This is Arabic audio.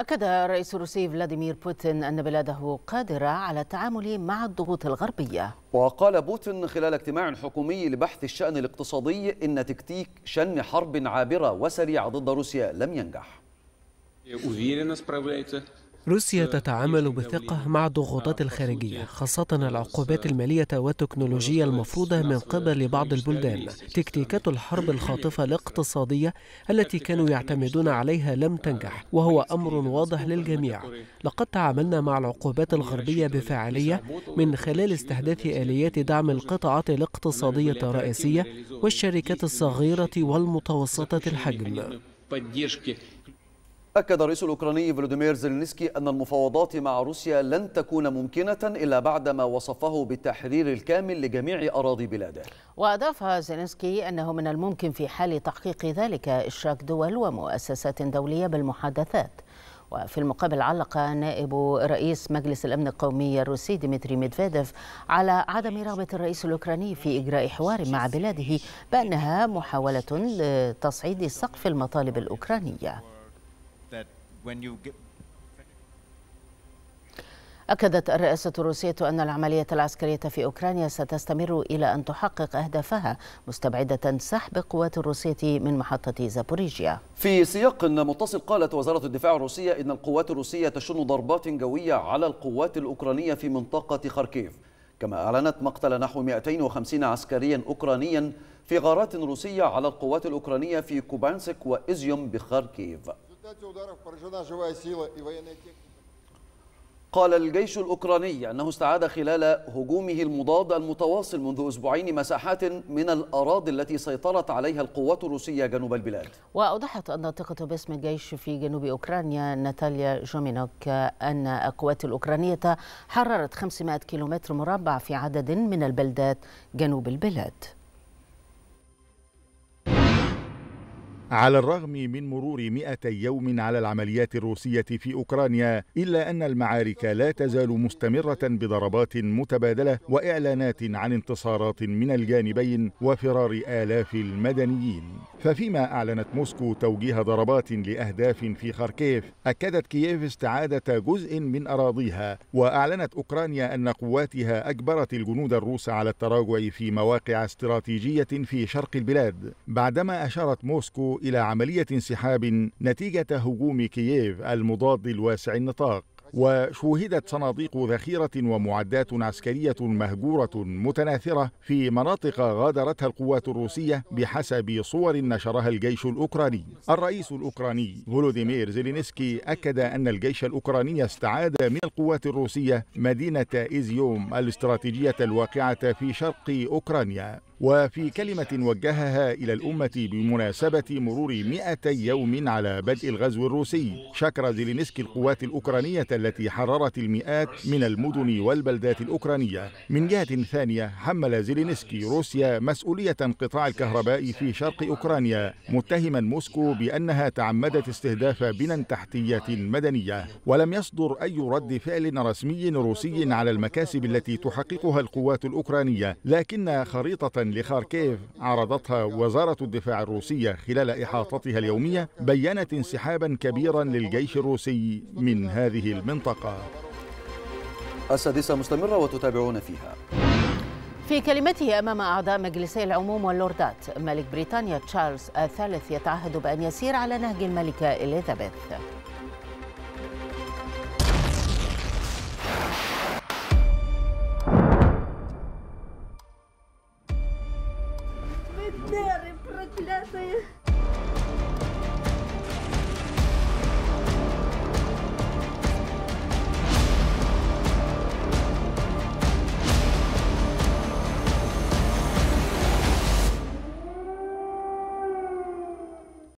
أكد الرئيس الروسي فلاديمير بوتين أن بلاده قادرة على التعامل مع الضغوط الغربية وقال بوتين خلال اجتماع حكومي لبحث الشأن الاقتصادي إن تكتيك شن حرب عابرة وسريعة ضد روسيا لم ينجح روسيا آه، تتعامل بثقة مع الضغوطات آه، الخارجية خاصة آه، العقوبات المالية والتكنولوجية المفروضة من قبل بعض البلدان تكتيكات الحرب الخاطفة الاقتصادية التي كانوا يعتمدون عليها لم تنجح وهو أمر واضح للجميع لقد تعاملنا مع العقوبات الغربية بفاعلية من خلال استحداث آليات دعم القطاعات الاقتصادية الرئيسية والشركات الصغيرة والمتوسطة الحجم أكد الرئيس الأوكراني فلوديمير زيلينسكي أن المفاوضات مع روسيا لن تكون ممكنة إلا بعدما وصفه بالتحرير الكامل لجميع أراضي بلاده وأضاف زيلينسكي أنه من الممكن في حال تحقيق ذلك إشراك دول ومؤسسات دولية بالمحادثات وفي المقابل علق نائب رئيس مجلس الأمن القومي الروسي ديمتري ميدفيديف على عدم رغبة الرئيس الأوكراني في إجراء حوار مع بلاده بأنها محاولة لتصعيد سقف المطالب الأوكرانية that when you get أكدت الرئاسة الروسية أن العملية العسكرية في أوكرانيا ستستمر إلى أن تحقق أهدافها مستبعدة سحب القوات الروسية من محطة زابوريجيا في سياق متصل قالت وزارة الدفاع الروسية إن القوات الروسية تشن ضربات جوية على القوات الأوكرانية في منطقة خاركيف كما أعلنت مقتل نحو 250 عسكريا أوكرانيا في غارات روسية على القوات الأوكرانية في كوبانسك وإزيوم بخاركيف قال الجيش الأوكراني أنه استعاد خلال هجومه المضاد المتواصل منذ أسبوعين مساحات من الأراضي التي سيطرت عليها القوات الروسية جنوب البلاد وأوضحت الناطقة باسم الجيش في جنوب أوكرانيا ناتاليا جومينوك أن القوات الأوكرانية حررت 500 كيلومتر مربع في عدد من البلدات جنوب البلاد على الرغم من مرور 200 يوم على العمليات الروسية في أوكرانيا إلا أن المعارك لا تزال مستمرة بضربات متبادلة وإعلانات عن انتصارات من الجانبين وفرار آلاف المدنيين ففيما أعلنت موسكو توجيه ضربات لأهداف في خاركيف أكدت كييف استعادة جزء من أراضيها وأعلنت أوكرانيا أن قواتها أجبرت الجنود الروس على التراجع في مواقع استراتيجية في شرق البلاد بعدما أشارت موسكو إلى عملية انسحاب نتيجة هجوم كييف المضاد الواسع النطاق وشوهدت صناديق ذخيرة ومعدات عسكرية مهجورة متناثرة في مناطق غادرتها القوات الروسية بحسب صور نشرها الجيش الأوكراني الرئيس الأوكراني فولوديمير زيلينسكي أكد أن الجيش الأوكراني استعاد من القوات الروسية مدينة إيزيوم الاستراتيجية الواقعة في شرق أوكرانيا وفي كلمة وجهها إلى الأمة بمناسبة مرور 200 يوم على بدء الغزو الروسي شكر زيلينسكي القوات الأوكرانية التي حررت المئات من المدن والبلدات الأوكرانية من جهة ثانية حمل زيلينسكي روسيا مسؤولية انقطاع الكهرباء في شرق أوكرانيا متهما موسكو بأنها تعمدت استهداف بنى تحتية مدنية ولم يصدر أي رد فعل رسمي روسي على المكاسب التي تحققها القوات الأوكرانية لكن خريطة لخاركيف عرضتها وزارة الدفاع الروسية خلال إحاطتها اليومية بيّنت انسحابا كبيرا للجيش الروسي من هذه المنطقة السادسة مستمرة وتتابعون فيها في كلمته أمام أعضاء مجلسي العموم واللوردات ملك بريطانيا تشارلز الثالث يتعهد بأن يسير على نهج الملكة إليزابيث 对呀，所以。